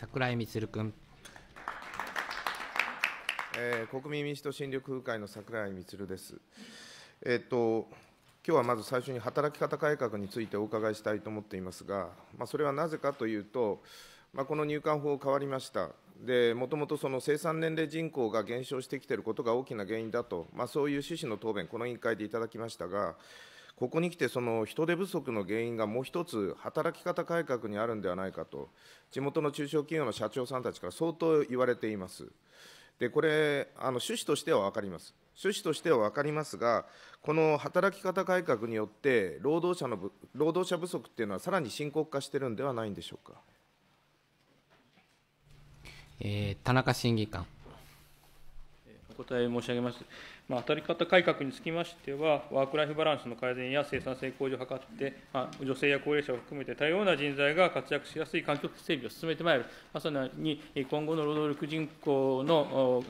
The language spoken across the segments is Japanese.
桜井充君。えー、国民民主党新緑風会の桜井充です。えっと今日はまず最初に働き方改革についてお伺いしたいと思っていますが、まあ、それはなぜかというと、まあ、この入管法変わりました、でもともとその生産年齢人口が減少してきていることが大きな原因だと、まあ、そういう趣旨の答弁、この委員会でいただきましたが、ここにきて、その人手不足の原因がもう一つ、働き方改革にあるんではないかと、地元の中小企業の社長さんたちから相当言われています。でこれあの趣旨としては分かります。趣旨としては分かりますが、この働き方改革によって、労働者の労働者不足っていうのは、さらに深刻化してるんではないんでしょうか。えー、田中審議官。お答え申し上げます。まあ、たり方改革につきましては、ワーク・ライフ・バランスの改善や生産性向上を図って、まあ、女性や高齢者を含めて多様な人材が活躍しやすい環境整備を進めてまいる、まさに今後の労働力人口の、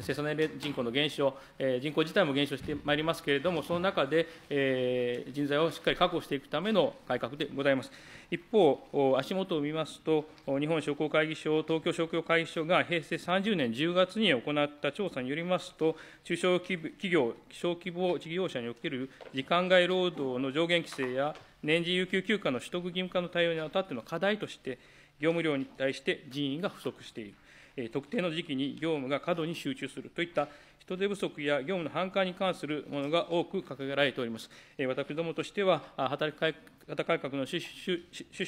生産年齢人口の減少、人口自体も減少してまいりますけれども、その中で、えー、人材をしっかり確保していくための改革でございます。一方、足元を見ますと、日本商工会議所、東京商工会議所が平成30年10月に行った調査によりますと、中小企企業、小規模事業者における時間外労働の上限規制や、年次有給休暇の取得義務化の対応にあたっての課題として、業務量に対して人員が不足している、特定の時期に業務が過度に集中するといった人手不足や業務の反感に関するものが多く掲げられております。私どもとしては、働き方改革の趣旨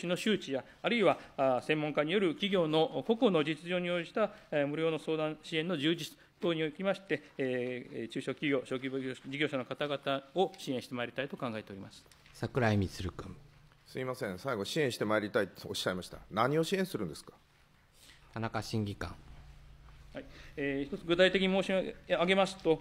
の周知や、あるいは専門家による企業の個々の実情に応じた無料の相談支援の充実、等におきまして、えー、中小企業、小規模事業者の方々を支援してまいりたいと考えております櫻井充君。すみません、最後、支援してまいりたいとおっしゃいました、何を支援するんですか田中審議官。えー、一つ具体的に申し上げますと、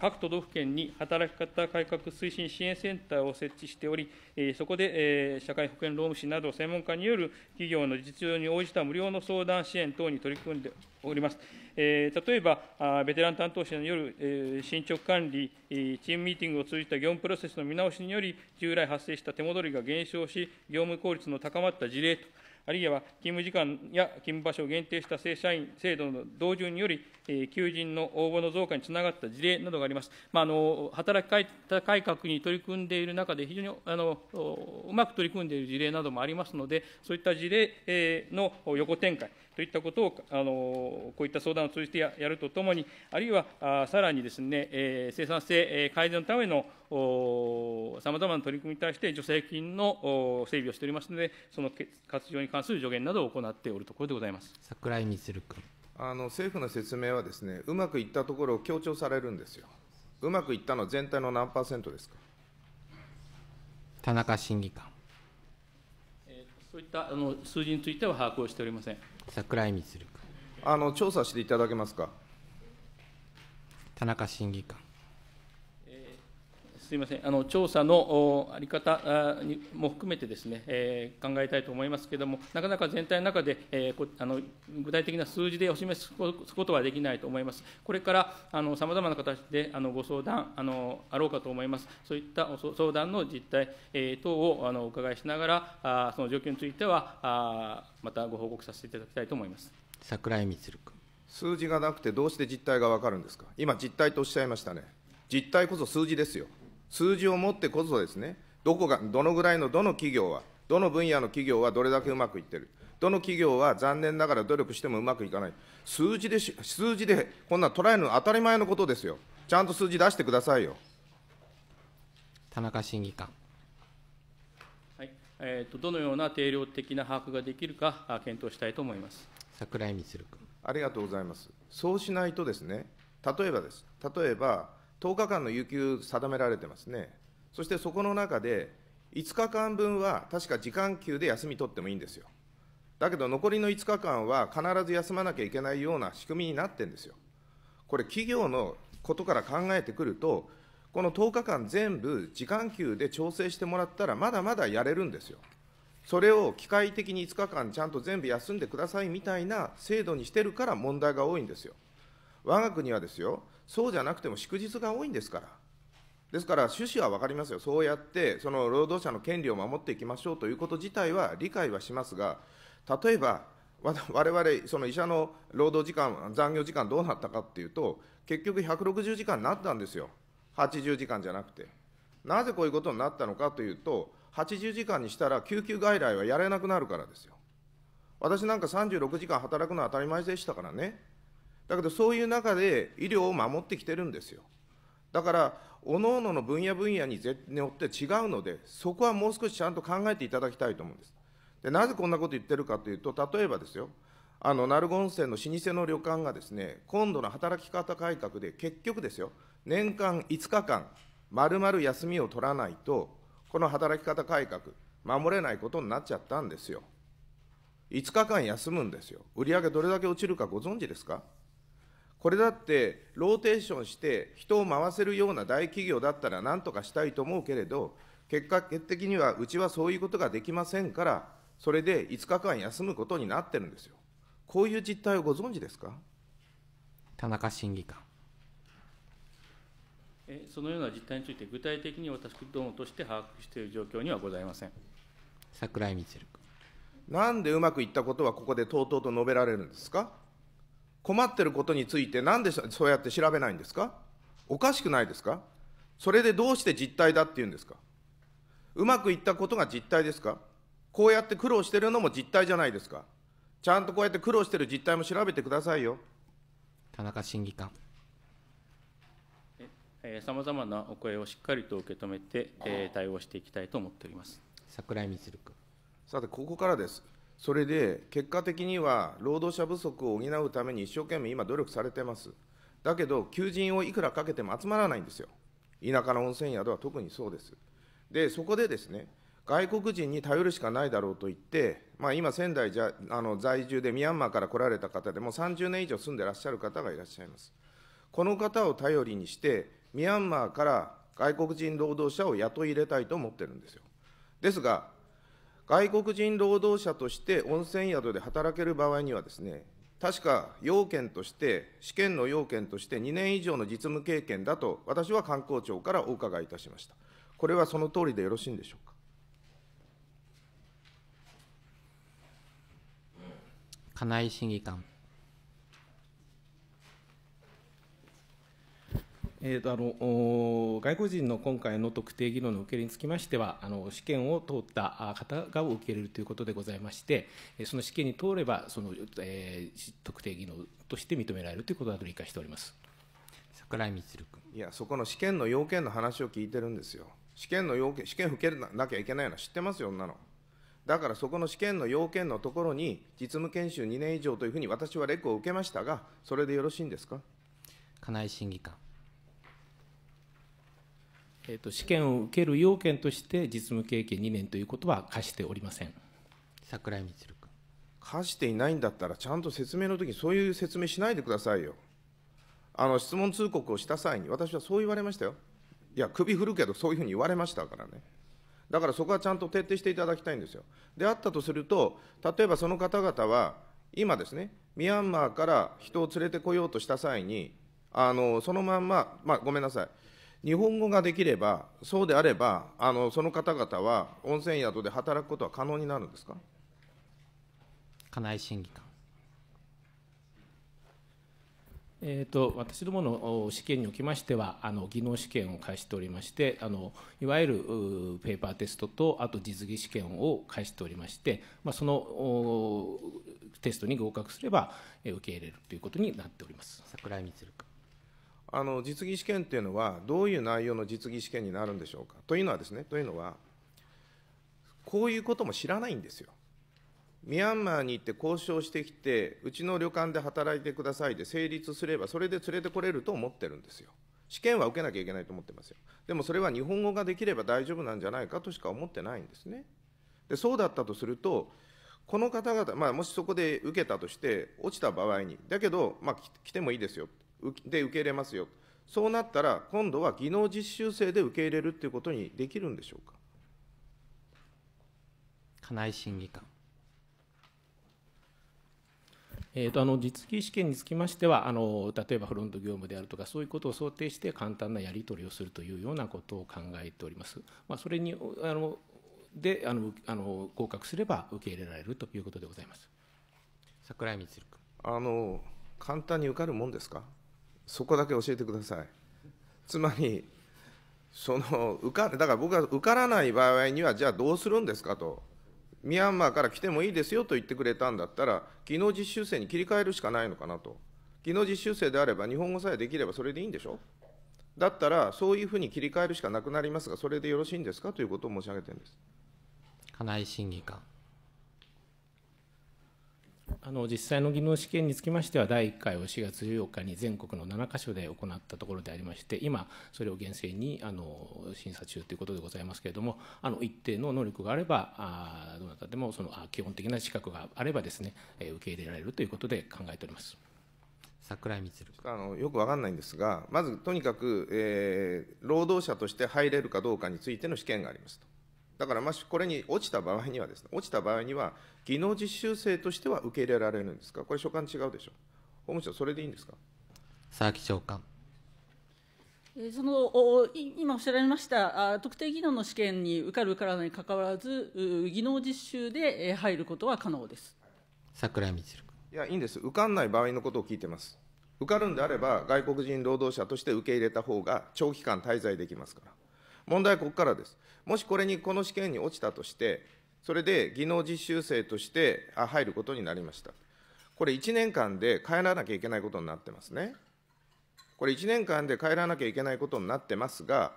各都道府県に働き方改革推進支援センターを設置しており、えー、そこで、えー、社会保険労務士など専門家による企業の実情に応じた無料の相談支援等に取り組んでおります。えー、例えばあ、ベテラン担当者による、えー、進捗管理、チームミーティングを通じた業務プロセスの見直しにより、従来発生した手戻りが減少し、業務効率の高まった事例と。あるいは勤務時間や勤務場所を限定した正社員制度の導入により、求人の応募の増加につながった事例などがあります。まあ、あの働き方改革に取り組んでいる中で、非常にあのうまく取り組んでいる事例などもありますので、そういった事例の横展開といったことをあのこういった相談を通じてやるとともに、あるいはさらにですね、生産性改善のためのさまざまな取り組みに対して助成金の整備をしておりますので、その活用に関する助言などを行っておるところでございます櫻井充君あの政府の説明はです、ね、うまくいったところを強調されるんですよ、うまくいったの全体の何パーセントですか田中審議官。そういったあの数字については把握をしておりません。桜井光君。あの調査していただけますか。田中審議官。すみません、あの調査のあり方にも含めてですね、えー、考えたいと思いますけれども、なかなか全体の中で、えー、こあの具体的な数字でお示すことはできないと思います。これからさまざまな形であのご相談あのあろうかと思います。そういった相談の実態、えー、等をあのお伺いしながら、あその状況についてはあまたご報告させていただきたいと思います。桜井光君。数字がなくてどうして実態がわかるんですか。今実態とおっしゃいましたね。実態こそ数字ですよ。数字を持ってこそですね、どこが、どのぐらいのどの企業は、どの分野の企業はどれだけうまくいってる、どの企業は残念ながら努力してもうまくいかない、数字で、数字でこんな捉えるの当たり前のことですよ、ちゃんと数字出してくださいよ。田中審議官。はいえーと、どのような定量的な把握ができるか検討したいと思います桜井光君ありがとうございます、そうしないとですね、例えばです、例えば、10日間の有給定められてますね。そしてそこの中で、5日間分は確か時間給で休み取ってもいいんですよ。だけど残りの5日間は必ず休まなきゃいけないような仕組みになってるんですよ。これ、企業のことから考えてくると、この10日間全部時間給で調整してもらったら、まだまだやれるんですよ。それを機械的に5日間ちゃんと全部休んでくださいみたいな制度にしてるから問題が多いんですよ。我が国はですよ、そうじゃなくても祝日が多いんですから。ですから趣旨は分かりますよ、そうやってその労働者の権利を守っていきましょうということ自体は理解はしますが、例えば、われわれ、その医者の労働時間、残業時間どうなったかっていうと、結局160時間になったんですよ、80時間じゃなくて。なぜこういうことになったのかというと、80時間にしたら救急外来はやれなくなるからですよ。私なんか36時間働くのは当たり前でしたからね。だけどそういう中で医療を守ってきてるんですよ。だから、おのおのの分野分野によって違うので、そこはもう少しちゃんと考えていただきたいと思うんです。でなぜこんなこと言ってるかというと、例えばですよ、あの鳴子温泉の老舗の旅館がですね、今度の働き方改革で、結局ですよ、年間5日間、まるまる休みを取らないと、この働き方改革、守れないことになっちゃったんですよ。5日間休むんですよ。売上どれだけ落ちるかご存知ですかこれだってローテーションして人を回せるような大企業だったら何とかしたいと思うけれど、結果的にはうちはそういうことができませんから、それで5日間休むことになってるんですよ。こういう実態をご存知ですか田中審議官。そのような実態について、具体的に私どもとして把握している状況にはございません櫻井光君。なんでうまくいったことは、ここでとうとうと述べられるんですか。困ってることについて、なんでそうやって調べないんですかおかしくないですかそれでどうして実態だっていうんですかうまくいったことが実態ですかこうやって苦労してるのも実態じゃないですかちゃんとこうやって苦労してる実態も調べてくださいよ。田中審議官。さまざまなお声をしっかりと受け止めて、えー、対応していきたいと思っております。桜井光君。さて、ここからです。それで結果的には労働者不足を補うために一生懸命今、努力されてます。だけど、求人をいくらかけても集まらないんですよ。田舎の温泉宿は特にそうです。で、そこでですね、外国人に頼るしかないだろうと言って、まあ、今、仙台じゃあの在住でミャンマーから来られた方でも30年以上住んでらっしゃる方がいらっしゃいます。この方を頼りにして、ミャンマーから外国人労働者を雇い入れたいと思ってるんですよ。ですが、外国人労働者として温泉宿で働ける場合にはですね、確か要件として、試験の要件として2年以上の実務経験だと、私は観光庁からお伺いいたしました。これはその通りでよろしいんでしょうか。金井審議官。えーと、あの外国人の今回の特定技能の受け入れにつきましてはあの試験を通った方が受け入れるということでございましてその試験に通ればその、えー、特定技能として認められるということだと理解しております櫻井光君いやそこの試験の要件の話を聞いてるんですよ試験の要件試験受けなきゃいけないのは知ってますよ女のだからそこの試験の要件のところに実務研修2年以上というふうに私はレクを受けましたがそれでよろしいんですか金井審議官えーと、試験を受ける要件として実務経験2年ということは課しておりません桜井光君課していないんだったらちゃんと説明の時にそういう説明しないでくださいよあの質問通告をした際に私はそう言われましたよいや首振るけどそういうふうに言われましたからねだからそこはちゃんと徹底していただきたいんですよであったとすると例えばその方々は今ですねミャンマーから人を連れてこようとした際にあのそのまんま、まあ、ごめんなさい日本語ができれば、そうであれば、あのその方々は温泉宿で働くことは可能になるんですか金井審議官。えーと、私どもの試験におきましてはあの技能試験を開始しておりましてあのいわゆるペーパーテストとあと実技試験を開始しておりまして、まあ、そのテストに合格すれば、えー、受け入れるということになっております櫻井光君あの実技試験というのは、どういう内容の実技試験になるんでしょうか。というのはですね、というのは、こういうことも知らないんですよ。ミャンマーに行って交渉してきて、うちの旅館で働いてくださいで成立すれば、それで連れてこれると思ってるんですよ。試験は受けなきゃいけないと思ってますよ。でもそれは日本語ができれば大丈夫なんじゃないかとしか思ってないんですね。でそうだったとすると、この方々、まあ、もしそこで受けたとして、落ちた場合に、だけど、まあ、来てもいいですよ。で受け入れますよ、そうなったら、今度は技能実習生で受け入れるっていうことにできるんでしょうか。金井審議官えーと、とあの実技試験につきましてはあの、例えばフロント業務であるとか、そういうことを想定して簡単なやり取りをするというようなことを考えております。まあ、それにあのであのあの合格すれば受け入れられるということでございます。桜井光君あの簡単に受かるもんですかそこだけ教えてください。つまり、その受かだから僕は受からない場合には、じゃあどうするんですかと、ミャンマーから来てもいいですよと言ってくれたんだったら、技能実習生に切り替えるしかないのかなと、技能実習生であれば、日本語さえできればそれでいいんでしょだったら、そういうふうに切り替えるしかなくなりますが、それでよろしいんですかということを申し上げてるんです。金井審議官あの実際の技能試験につきましては第1回を4月14日に全国の7カ所で行ったところでありまして今それを厳正にあの審査中ということでございますけれどもあの一定の能力があればあどなたでもその基本的な資格があればですね、え受け入れられるということで考えております。桜井光あのよく分からないんですが、まずとにかく、えー、労働者として入れるかどうかについての試験がありますと、だからもしこれに落ちた場合にはです、ね、落ちた場合には、技能実習生としては受け入れられるんですか、これ、所管違うでしょ、法務省、それでいいんですか。佐々木長官そのお今おっしゃられました特定技能の試験に受かる受からないにかかわらず技能実習で入ることは可能です桜井道光いやいいんです受かんない場合のことを聞いてます受かるんであれば外国人労働者として受け入れた方が長期間滞在できますから問題はここからですもしこれにこの試験に落ちたとしてそれで技能実習生として入ることになりました。これ1年間で帰らなきゃいけないことになってますね。これ1年間で帰らなきゃいけないことになってますが、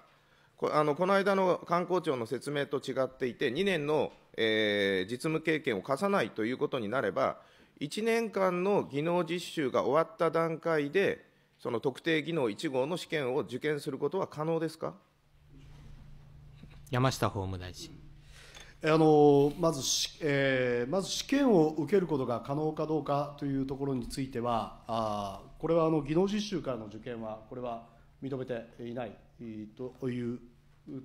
こあのこの間の観光庁の説明と違っていて、2年の、えー、実務経験を課さないということになれば、1年間の技能実習が終わった段階で、その特定技能1号の試験を受験することは可能ですか山下法務大臣。あのまず、えー、まず試験を受けることが可能かどうかというところについては、あこれはあの技能実習からの受験は、これは認めていないという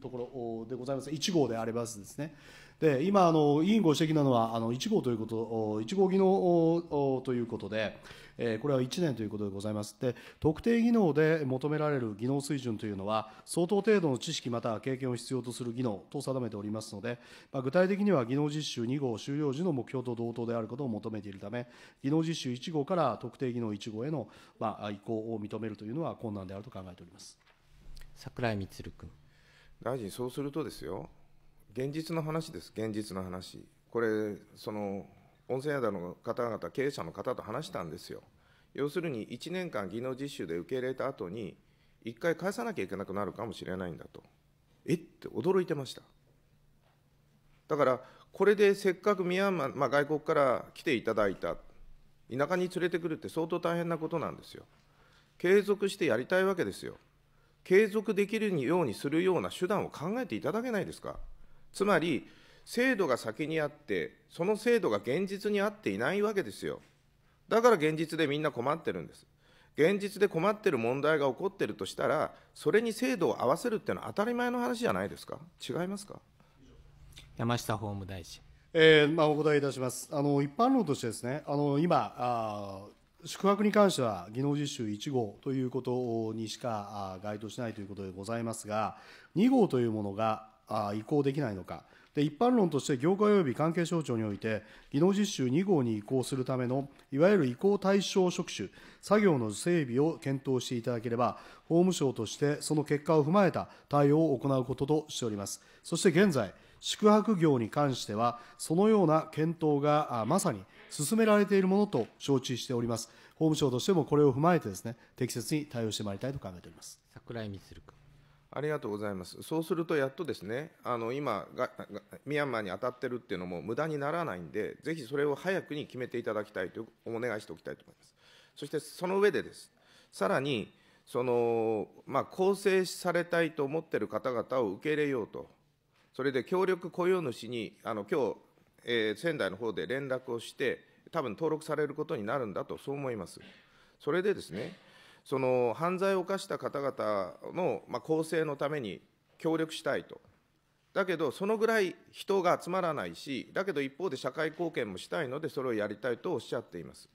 ところでございます、1号であればですね。で今あの、委員ご指摘なのはあの1号ということ、1号技能ということで、えー、これは1年ということでございます。で、特定技能で求められる技能水準というのは、相当程度の知識または経験を必要とする技能と定めておりますので、まあ、具体的には技能実習2号終了時の目標と同等であることを求めているため、技能実習1号から特定技能1号への、まあ、移行を認めるというのは困難であると考えております。桜井充君大臣、そうするとですよ、現実の話です、現実の話、これ、その温泉宿の方々、経営者の方と話したんですよ。要するに1年間技能実習で受け入れた後に、1回返さなきゃいけなくなるかもしれないんだと。えって驚いてました。だから、これでせっかくミャンマー、まあ、外国から来ていただいた、田舎に連れてくるって相当大変なことなんですよ。継続してやりたいわけですよ。継続できるようにするような手段を考えていただけないですか。つまり、制度が先にあって、その制度が現実にあっていないわけですよ。だから現実でみんな困ってるんです。現実で困ってる問題が起こってるとしたら、それに制度を合わせるっていうのは当たり前の話じゃないですか、違いますか山下法務大臣。えーまあ、お答えいたします。あの一般論としてですね、あの今あ、宿泊に関しては技能実習1号ということにしか該当しないということでございますが、2号というものが移行できないのか。で一般論として業界及び関係省庁において技能実習2号に移行するためのいわゆる移行対象職種作業の整備を検討していただければ法務省としてその結果を踏まえた対応を行うこととしておりますそして現在宿泊業に関してはそのような検討がまさに進められているものと承知しております法務省としてもこれを踏まえてですね適切に対応してまいりたいと考えております桜井光君ありがとうございます。そうすると、やっとですね、あの今がミャンマーに当たってるっていうのも無駄にならないんで、ぜひそれを早くに決めていただきたいとお願いしておきたいと思います。そして、その上でです、さらに、そのまあ、構成されたいと思っている方々を受け入れようと、それで協力雇用主に、あの今日、えー、仙台の方で連絡をして、多分登録されることになるんだと、そう思います。それでですねその犯罪を犯した方々の、ま更生のために協力したいと。だけど、そのぐらい人が集まらないし、だけど一方で社会貢献もしたいので、それをやりたいとおっしゃっています。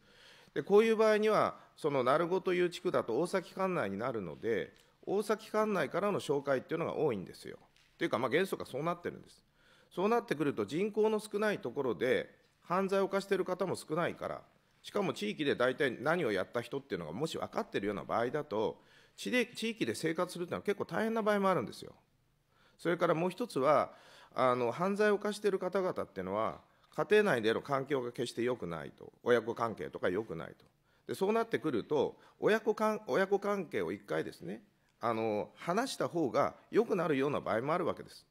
でこういう場合には、その鳴子という地区だと大崎管内になるので、大崎管内からの紹介っていうのが多いんですよ。というか、まあ、原則はそうなってるんです。そうなってくると、人口の少ないところで、犯罪を犯している方も少ないから、しかも地域で大体何をやった人っていうのがもし分かっているような場合だと地で、地域で生活するっていうのは結構大変な場合もあるんですよ。それからもう一つは、あの犯罪を犯している方々っていうのは、家庭内での環境が決して良くないと、親子関係とか良くないと。でそうなってくると親子関、親子関係を一回ですね、あの話した方が良くなるような場合もあるわけです。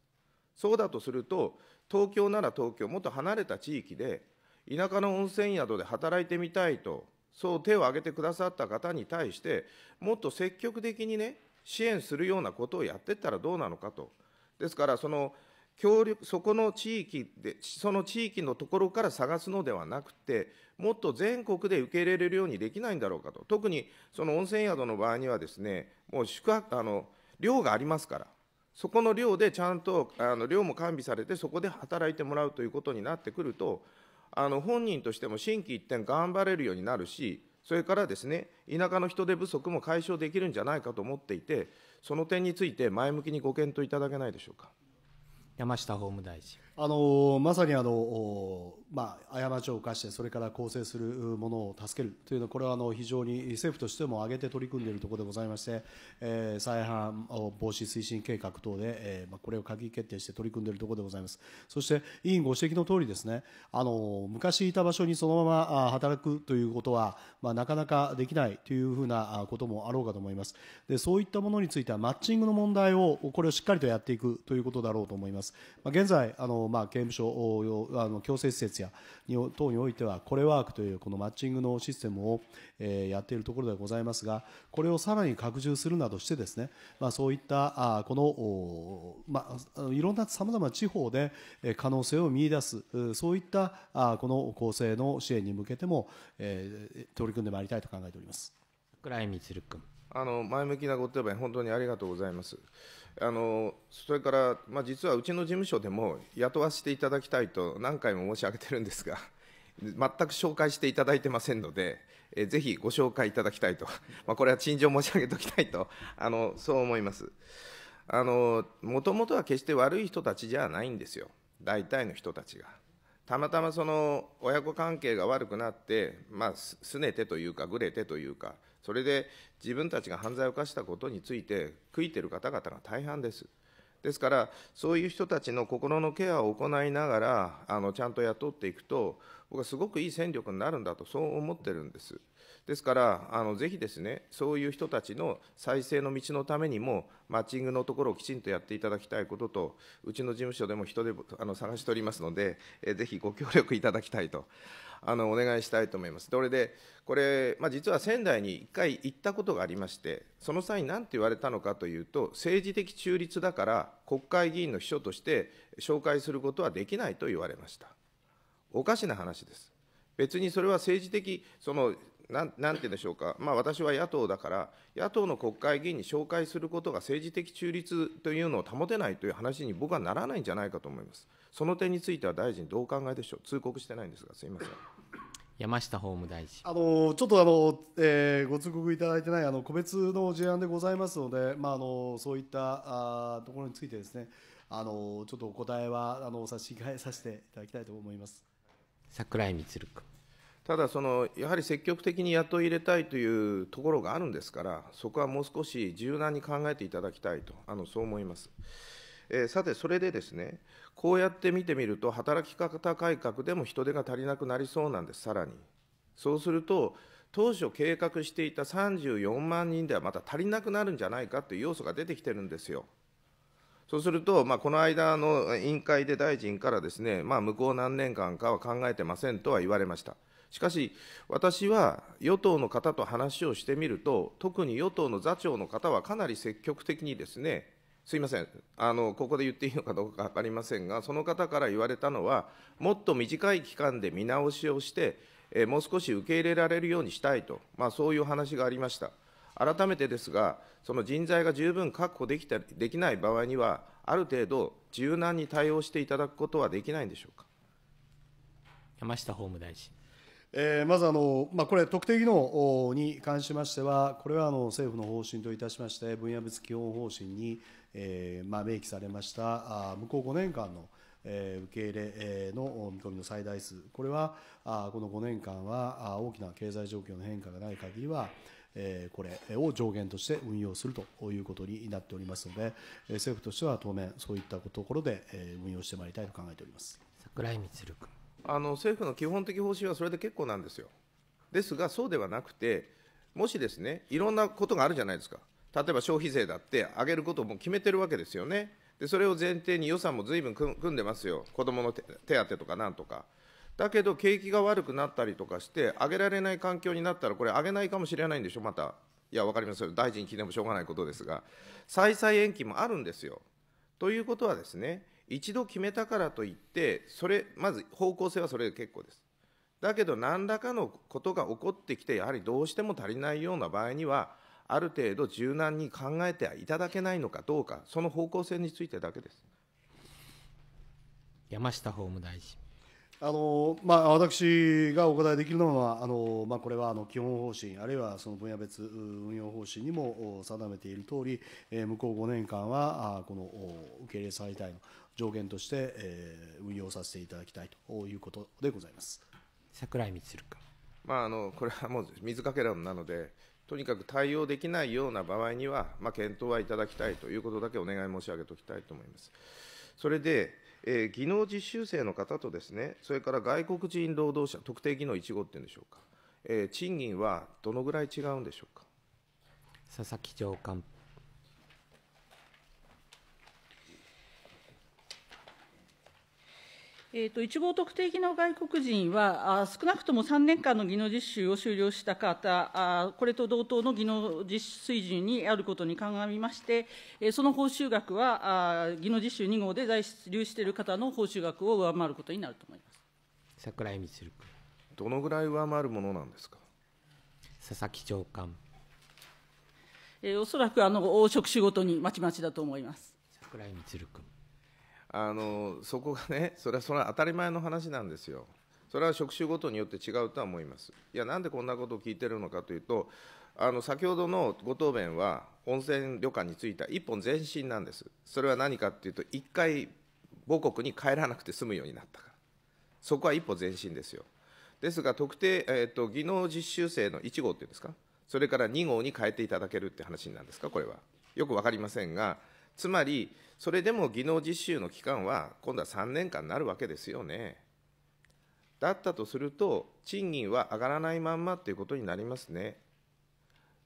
そうだとすると、東京なら東京、もっと離れた地域で田舎の温泉宿で働いてみたいと、そう手を挙げてくださった方に対して、もっと積極的にね、支援するようなことをやっていったらどうなのかと。ですから、その協力、そこの地域で、その地域のところから探すのではなくて、もっと全国で受け入れれるようにできないんだろうかと、特にその温泉宿の場合にはですね、もう宿泊、あの寮がありますから、そこの寮でちゃんとあの寮も完備されて、そこで働いてもらうということになってくると、あの本人としても心機一転頑張れるようになるし、それからですね、田舎の人手不足も解消できるんじゃないかと思っていて、その点について前向きにご検討いただけないでしょうか。山下法務大臣。あのまさにあの、まあ、過ちを犯して、それから更生するものを助けるというのは、これはあの非常に政府としても挙げて取り組んでいるところでございまして、えー、再犯防止推進計画等で、えーまあ、これを閣議決定して取り組んでいるところでございます、そして委員ご指摘の通りですね、あの昔いた場所にそのまま働くということは、まあ、なかなかできないというふうなこともあろうかと思います、でそういったものについては、マッチングの問題を、これをしっかりとやっていくということだろうと思います。まあ、現在あのまあ、刑務所あの強制施設や等においてはコレワークというこのマッチングのシステムを、えやっているところでございますがこれをさらに拡充するなどしてですね、まあ、そういったあこの、まあ、いろんなさまざまな地方で可能性を見いだすそういったあこの構成の支援に向けても、え取り組んでまいりたいと考えております。倉井光君あの前向きなご答弁、本当にありがとうございます。あのそれから、まあ、実はうちの事務所でも雇わせていただきたいと何回も申し上げてるんですが、全く紹介していただいてませんので、えぜひご紹介いただきたいと、まあ、これは陳情申し上げておきたいと、あのそう思います。もともとは決して悪い人たちじゃないんですよ、大体の人たちが。たまたまその親子関係が悪くなって、まあ、すねてというか、ぐれてというか、それで自分たちが犯罪を犯したことについて、悔いてる方々が大半です。ですから、そういう人たちの心のケアを行いながら、あのちゃんと雇っていくと、僕はすごくいい戦力になるんだと、そう思ってるんです。ですから、あのぜひですね、そういう人たちの再生の道のためにも、マッチングのところをきちんとやっていただきたいことと、うちの事務所でも人であの探しておりますので、えぜひご協力いただきたいと。あのお願いしたいと思います。それで、これ、まあ、実は仙台に1回行ったことがありまして、その際な何て言われたのかというと、政治的中立だから、国会議員の秘書として紹介することはできないと言われました。おかしな話です。別にそれは政治的、そのななんて言うんでしょうか、まあ、私は野党だから、野党の国会議員に紹介することが政治的中立というのを保てないという話に僕はならないんじゃないかと思います。その点については大臣、どうお考えでしょう、通告してないんですが、すみません。山下法務大臣あのちょっとあの、えー、ご通告いただいてないあの個別の事案でございますので、まあ、あのそういったあところについてですねあのちょっとお答えはあの差し控えさせていただきたいと思います桜井光君。ただその、やはり積極的に雇い入れたいというところがあるんですから、そこはもう少し柔軟に考えていただきたいと、あのそう思います。えー、さて、それでですね、こうやって見てみると、働き方改革でも人手が足りなくなりそうなんです、さらに。そうすると、当初計画していた34万人ではまた足りなくなるんじゃないかという要素が出てきてるんですよ。そうすると、まあ、この間の委員会で大臣からですね、まあ、向こう何年間かは考えてませんとは言われました。しかし、私は与党の方と話をしてみると、特に与党の座長の方はかなり積極的にですね、すいませんあの、ここで言っていいのかどうか分かりませんが、その方から言われたのは、もっと短い期間で見直しをして、えもう少し受け入れられるようにしたいと、まあ、そういう話がありました。改めてですが、その人材が十分確保できたできない場合には、ある程度、柔軟に対応していただくことはできないんでしょうか山下法務大臣。えー、まずあの、まあ、これ、特定技能に関しましては、これはあの政府の方針といたしまして、分野別基本方針に、えーまあ、明記されましたあ向こう5年間の、えー、受け入れ、えの見込みの最大数、これはあこの5年間はあ大きな経済状況の変化がない限りは、えー、これを上限として運用するということになっておりますので、政府としては当面、そういったところで運用してまいりたいと考えております。桜井光君あの政府の基本的方針はそれで結構なんですよ。ですが、そうではなくて、もしですね、いろんなことがあるじゃないですか、例えば消費税だって、上げることをも決めてるわけですよね、でそれを前提に予算もずいぶん組んでますよ、子どもの手当とかなんとか。だけど、景気が悪くなったりとかして、上げられない環境になったら、これ、上げないかもしれないんでしょ、また。いや、分かりますよ、大臣に聞いてもしょうがないことですが、再々延期もあるんですよ。ということはですね、一度決めたからといって、それ、まず方向性はそれで結構です。だけど、何らかのことが起こってきて、やはりどうしても足りないような場合には、ある程度柔軟に考えていただけないのかどうか、その方向性についてだけです。山下法務大臣。あのまあ、私がお答えできるのは、あのまあ、これはあの基本方針、あるいはその分野別運用方針にも定めているとおり、え向こう5年間はあこの受け入れ再たの上限として、えー、運用させていただきたいということでございます桜井光君、まあ、あのこれはもう水かけ論なので、とにかく対応できないような場合には、まあ、検討はいただきたいということだけお願い申し上げておきたいと思います。それで、えー、技能実習生の方とですね、それから外国人労働者、特定技能1号っていうんでしょうか、えー、賃金はどのぐらい違うんでしょうか。佐々木長官えーと、一望特定技能外国人はあ、少なくとも3年間の技能実習を終了した方、あこれと同等の技能実習水準にあることに鑑みまして、えー、その報酬額はあ技能実習2号で在留している方の報酬額を上回ることになると思います桜井光君。どのぐらい上回るものなんですか佐々木長官。えー、おそらくあの職種ごとにまちまちだと思います。桜井光君。あのそこがね、それはそれは当たり前の話なんですよ。それは職種ごとによって違うとは思います。いや、なんでこんなことを聞いてるのかというと、あの先ほどのご答弁は、温泉旅館については一本前進なんです。それは何かっていうと、一回母国に帰らなくて済むようになったから。そこは一歩前進ですよ。ですが、特定、えっと、と技能実習生の1号っていうんですか、それから2号に変えていただけるって話なんですか、これは。よく分かりませんが、つまり、それでも技能実習の期間は、今度は3年間になるわけですよね。だったとすると、賃金は上がらないまんまということになりますね。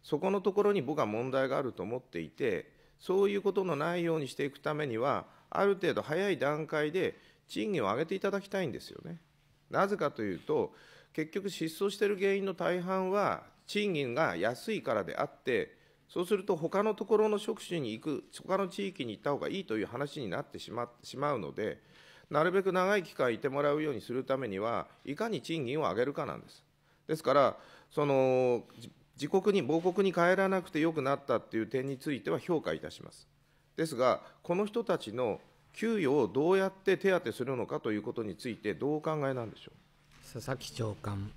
そこのところに僕は問題があると思っていて、そういうことのないようにしていくためには、ある程度早い段階で賃金を上げていただきたいんですよね。なぜかというと、結局、失踪している原因の大半は、賃金が安いからであって、そうすると、他のところの職種に行く、他の地域に行った方がいいという話になってしましまうので、なるべく長い期間いてもらうようにするためには、いかに賃金を上げるかなんです。ですから、その自国に、母国に帰らなくてよくなったっていう点については評価いたします。ですが、この人たちの給与をどうやって手当するのかということについて、どうお考えなんでしょう。佐々木長官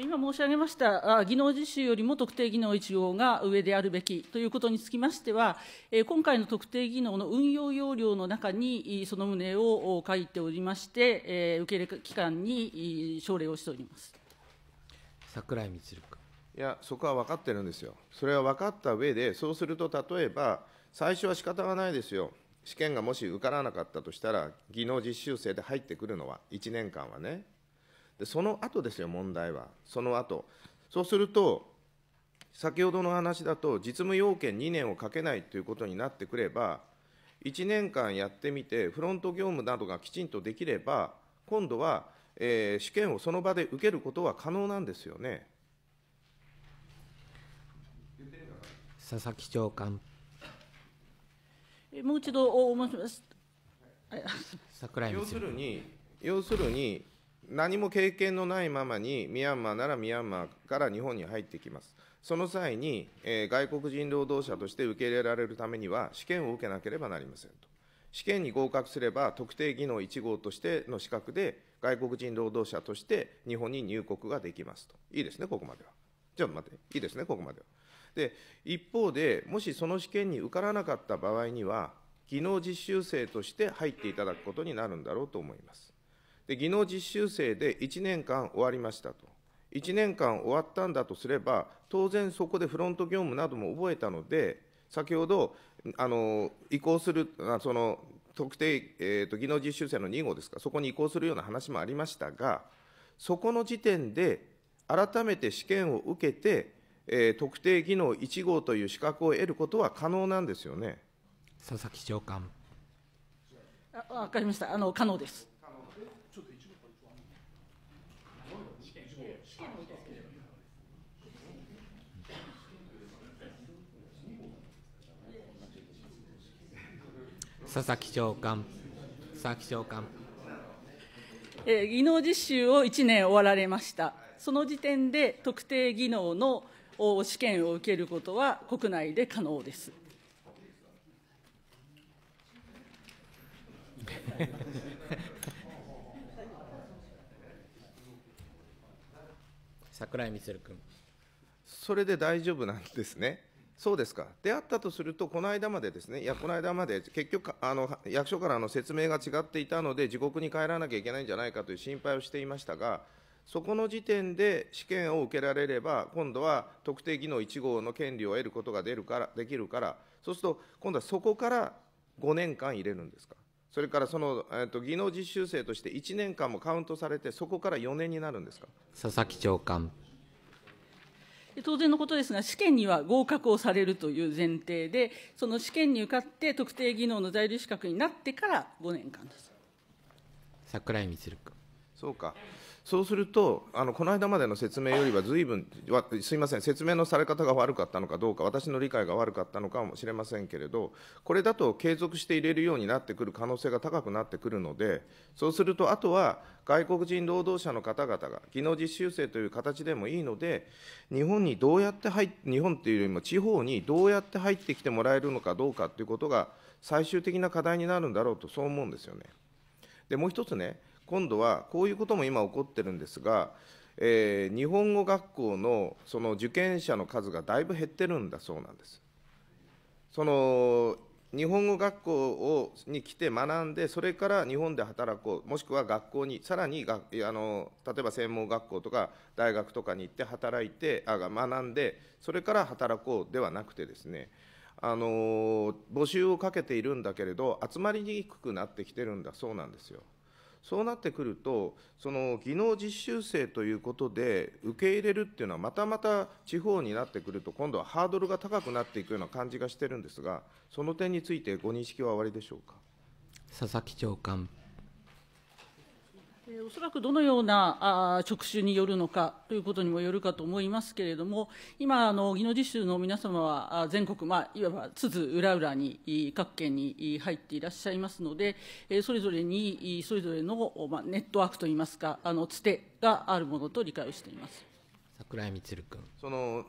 今申し上げました技能実習よりも特定技能一応が上であるべきということにつきましては、今回の特定技能の運用要領の中にその旨を書いておりまして、受け入れ機関に奨励をしております櫻井光君。いや、そこは分かってるんですよ。それは分かった上で、そうすると例えば、最初は仕方がないですよ。試験がもし受からなかったとしたら、技能実習生で入ってくるのは、1年間はね。でその後ですよ、問題は、その後そうすると、先ほどの話だと、実務要件2年をかけないということになってくれば、1年間やってみて、フロント業務などがきちんとできれば、今度は、えー、試験をその場で受けることは可能なんですよね。佐々木長官。もう一度申します。はい、桜井要するに、要するに、何も経験のないままに、ミャンマーならミャンマーから日本に入ってきます。その際に、え外国人労働者として受け入れられるためには、試験を受けなければなりませんと。試験に合格すれば、特定技能1号としての資格で、外国人労働者として日本に入国ができますと。いいですね、ここまでは。ちょっと待って、いいですね、ここまでは。で、一方で、もしその試験に受からなかった場合には、技能実習生として入っていただくことになるんだろうと思います。で技能実習生で1年間終わりましたと、1年間終わったんだとすれば、当然そこでフロント業務なども覚えたので、先ほどあの移行する、その特定、えーと、技能実習生の2号ですか、そこに移行するような話もありましたが、そこの時点で、改めて試験を受けて、えー、特定技能1号という資格を得ることは可能なんですよね。佐々木長官。あ、わかりました。あの可能です。佐々木長官佐々木長官、えー、技能実習を1年終わられましたその時点で特定技能の試験を受けることは国内で可能です。桜井光君それで大丈夫なんですね。そうですか、であったとすると、この間までですね、いや、この間まで、結局、あの役所からの説明が違っていたので、地獄に帰らなきゃいけないんじゃないかという心配をしていましたが、そこの時点で試験を受けられれば、今度は特定技能1号の権利を得ることが出るからできるから、そうすると、今度はそこから5年間入れるんですか。それからその、えー、と技能実習生として1年間もカウントされて、そこから4年になるんですか佐々木長官。当然のことですが試験には合格をされるという前提でその試験に受かって特定技能の在留資格になってから5年間です桜井満君そうかそうすると、あのこの間までの説明よりは随分ん、すみません、説明のされ方が悪かったのかどうか、私の理解が悪かったのかもしれませんけれど、これだと継続して入れるようになってくる可能性が高くなってくるので、そうすると、あとは外国人労働者の方々が、技能実習生という形でもいいので、日本にどうやって入っ日本というよりも地方にどうやって入ってきてもらえるのかどうかということが、最終的な課題になるんだろうと、そう思うんですよね。でもう一つね今度はこういうことも今起こってるんですが、えー、日本語学校のその受験者の数がだいぶ減ってるんだそうなんです。その日本語学校をに来て学んで、それから日本で働こう、もしくは学校に、さらにがあの例えば専門学校とか大学とかに行って働いてあ、学んで、それから働こうではなくてですね、あの募集をかけているんだけれど、集まりにくくなってきてるんだそうなんですよ。そうなってくると、その技能実習生ということで、受け入れるっていうのは、またまた地方になってくると、今度はハードルが高くなっていくような感じがしてるんですが、その点について、ご認識はおありでしょうか。佐々木長官おそらくどのような職種によるのかということにもよるかと思いますけれども、今、あの技能実習の皆様は全国、まあ、いわば津々浦々に各県に入っていらっしゃいますので、それぞれにそれぞれの、まあ、ネットワークといいますか、あのつてがあるものと理解をしています桜井充君。その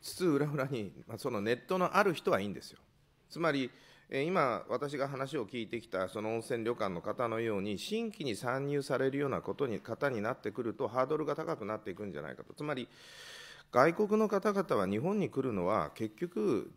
津々浦々に、まあ、そのネットのある人はいいんですよ。つまりえ今、私が話を聞いてきたその温泉旅館の方のように、新規に参入されるようなことに方になってくると、ハードルが高くなっていくんじゃないかと、つまり、外国の方々は日本に来るのは、結局、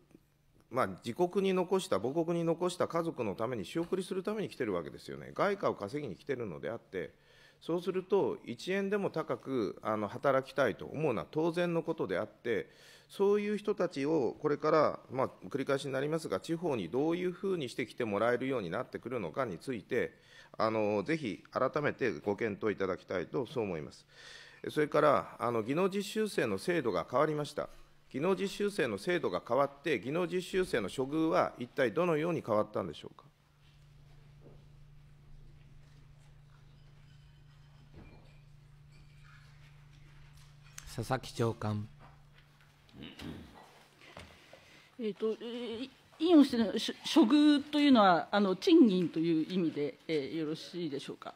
まあ、自国に残した、母国に残した家族のために仕送りするために来てるわけですよね、外貨を稼ぎに来てるのであって、そうすると、1円でも高くあの働きたいと思うのは当然のことであって、そういう人たちをこれから、まあ、繰り返しになりますが、地方にどういうふうにしてきてもらえるようになってくるのかについて、あのぜひ改めてご検討いただきたいと、そう思います。それから、あの技能実習生の制度が変わりました。技能実習生の制度が変わって、技能実習生の処遇は一体どのように変わったんでしょうか。佐々木長官。えっ、ー、と、えー、委員をしている処遇というのはあの賃金という意味で、えー、よろしいでしょうか。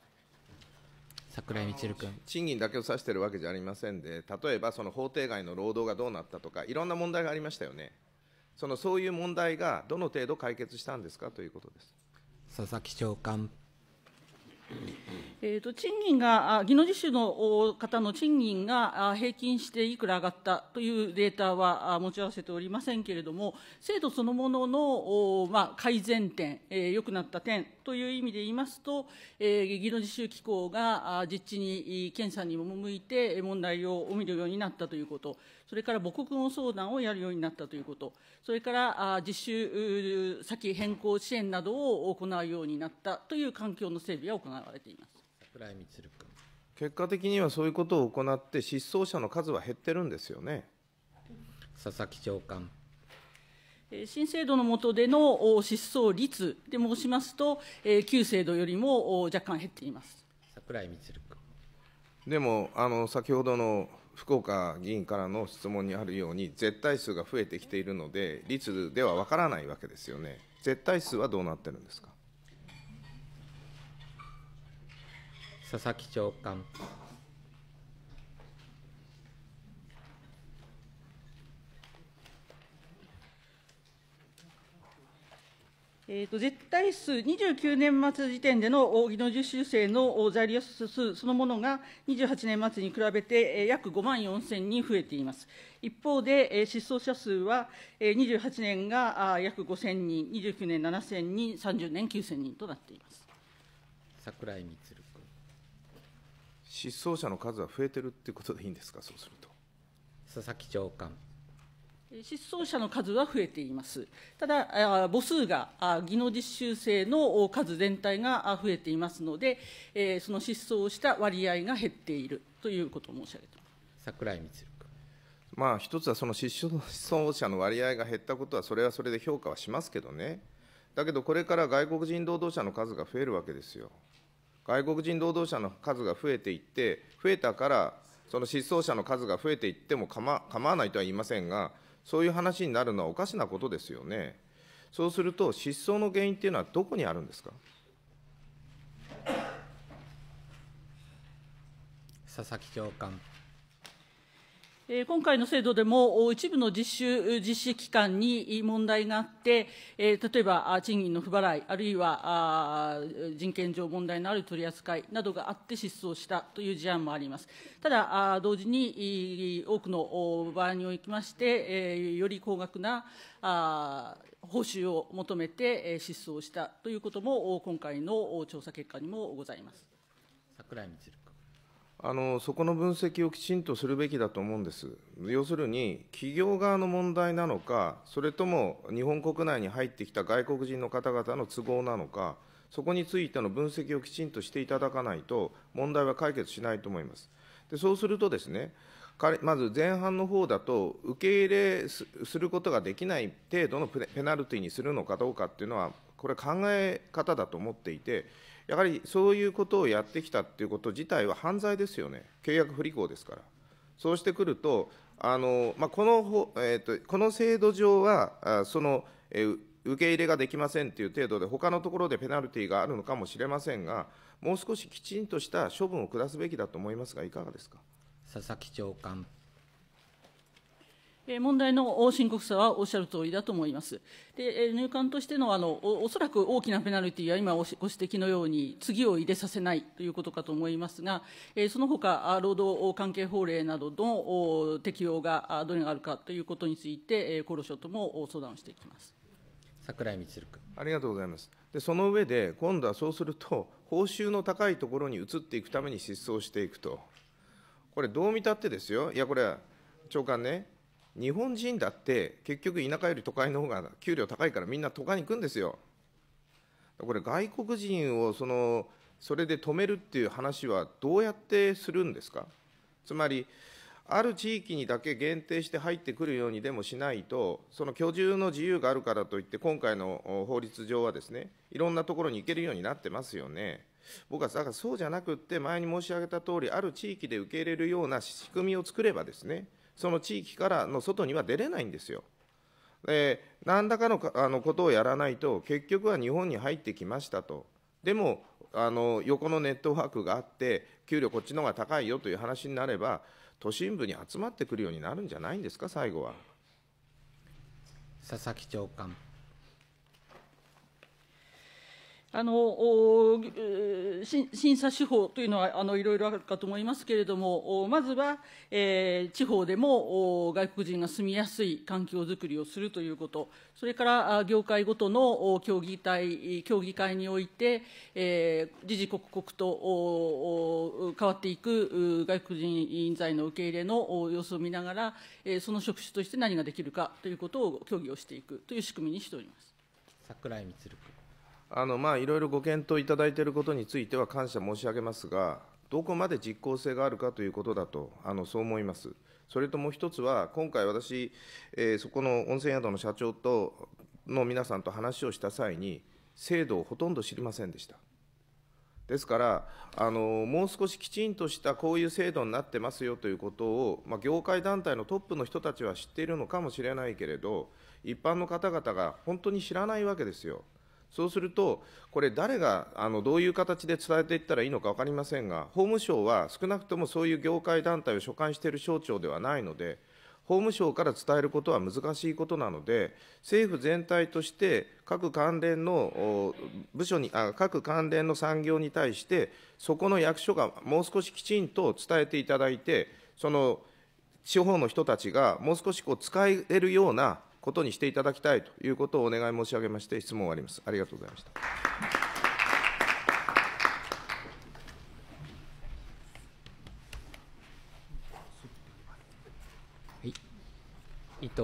桜井みちる君賃金だけを指しているわけじゃありませんで、例えばその法定外の労働がどうなったとか、いろんな問題がありましたよね、そのそういう問題がどの程度解決したんですかということです佐々木長官。えーと、賃金が、技能実習の方の賃金が平均していくら上がったというデータは持ち合わせておりませんけれども、制度そのものの、まあ、改善点、えー、くなった点という意味で言いますと、えー、技能実習機構が実地に検査に赴いて問題を見るようになったということ。それから母国語相談をやるようになったということ、それから実習先変更支援などを行うようになったという環境の整備が行われています桜井光君結果的にはそういうことを行って、失踪者の数は減ってるんですよね佐々木長官。新制度の下での失踪率で申しますと、旧制度よりも若干減っています桜井光君。でもあの先ほどの福岡議員からの質問にあるように、絶対数が増えてきているので、率では分からないわけですよね、絶対数はどうなってるんですか。佐々木長官えーと、絶対数29年末時点での技能実習生の在留予数そのものが28年末に比べて約5万4000人増えています。一方で、失踪者数は28年が約5000人、29年7000人、30年9000人となっています桜井充君。失踪者の数は増えてるっていうことでいいんですか、そうすると。佐々木長官。失踪者の数は増えています。ただ、母数が技能実習生の数全体が増えていますので、その失踪した割合が減っているということを申し上げて桜井光君。まあ、一つはその失踪者の割合が減ったことは、それはそれで評価はしますけどね、だけどこれから外国人労働者の数が増えるわけですよ。外国人労働者の数が増えていって、増えたからその失踪者の数が増えていっても構わないとは言いませんが、そういう話になるのはおかしなことですよね。そうすると、失踪の原因っていうのはどこにあるんですか佐々木長官。今回の制度でも、一部の実習実施機関に問題があって、例えば賃金の不払い、あるいは人権上問題のある取り扱いなどがあって失踪したという事案もあります。ただ、同時に多くの場合におきまして、より高額な報酬を求めて失踪したということも、今回の調査結果にもございます。桜井あのそこの分析をきちんとするべきだと思うんです、要するに企業側の問題なのか、それとも日本国内に入ってきた外国人の方々の都合なのか、そこについての分析をきちんとしていただかないと、問題は解決しないと思います。でそうするとですねまず前半の方だと、受け入れすることができない程度のペナルティにするのかどうかっていうのは、これ考え方だと思っていて、やはりそういうことをやってきたっていうこと自体は犯罪ですよね、契約不履行ですから。そうしてくると、あのまあ、この、えーと、とこの制度上は、あその、えー、受け入れができませんという程度で、他のところでペナルティーがあるのかもしれませんが、もう少しきちんとした処分を下すべきだと思いますが、いかがですか佐々木長官。問題の深刻さはおっしゃる通りだと思います。で入管としてのあのおそらく大きなペナルティは今ご指摘のように次を入れさせないということかと思いますが、その他労働関係法令などの適用がどれがあるかということについて厚労省とも相談をしていきます。桜井光君ありがとうございます。でその上で今度はそうすると報酬の高いところに移っていくために失踪していくと。これどう見たってですよ。いやこれ長官ね。日本人だって結局田舎より都会の方が給料高いからみんな都会に行くんですよ。これ外国人をそのそれで止めるっていう話はどうやってするんですかつまりある地域にだけ限定して入ってくるようにでもしないと、その居住の自由があるからといって、今回の法律上はですね、いろんなところに行けるようになってますよね。僕はだからそうじゃなくって、前に申し上げたとおり、ある地域で受け入れるような仕組みを作ればですね、その地域からの外には出れないんですよ。えー、何らかのかあのことをやらないと、結局は日本に入ってきましたと、でもあの横のネットワークがあって、給料こっちの方が高いよという話になれば、都心部に集まってくるようになるんじゃないんですか、最後は。佐々木長官あの審査手法というのはあのいろいろあるかと思いますけれども、まずは、えー、地方でも外国人が住みやすい環境づくりをするということ、それから業界ごとの協議体協議会において、えー、時々刻々と変わっていく外国人人材の受け入れの様子を見ながら、その職種として何ができるかということを協議をしていくという仕組みにしております。桜井光あのまあいろいろご検討いただいていることについては感謝申し上げますが、どこまで実効性があるかということだと、あのそう思います。それともう一つは、今回私、えー、そこの温泉宿の社長との皆さんと話をした際に、制度をほとんど知りませんでした。ですから、あのもう少しきちんとしたこういう制度になってますよということを、まあ、業界団体のトップの人たちは知っているのかもしれないけれど、一般の方々が本当に知らないわけですよ。そうすると、これ、誰があのどういう形で伝えていったらいいのか分かりませんが、法務省は少なくともそういう業界団体を所管している省庁ではないので、法務省から伝えることは難しいことなので、政府全体として各関連の部署にあ、各関連の産業に対して、そこの役所がもう少しきちんと伝えていただいて、その地方の人たちがもう少しこう使えるようなことにしていただきたいということをお願い申し上げまして、質問を終わります。ありがとうございました。はい、伊藤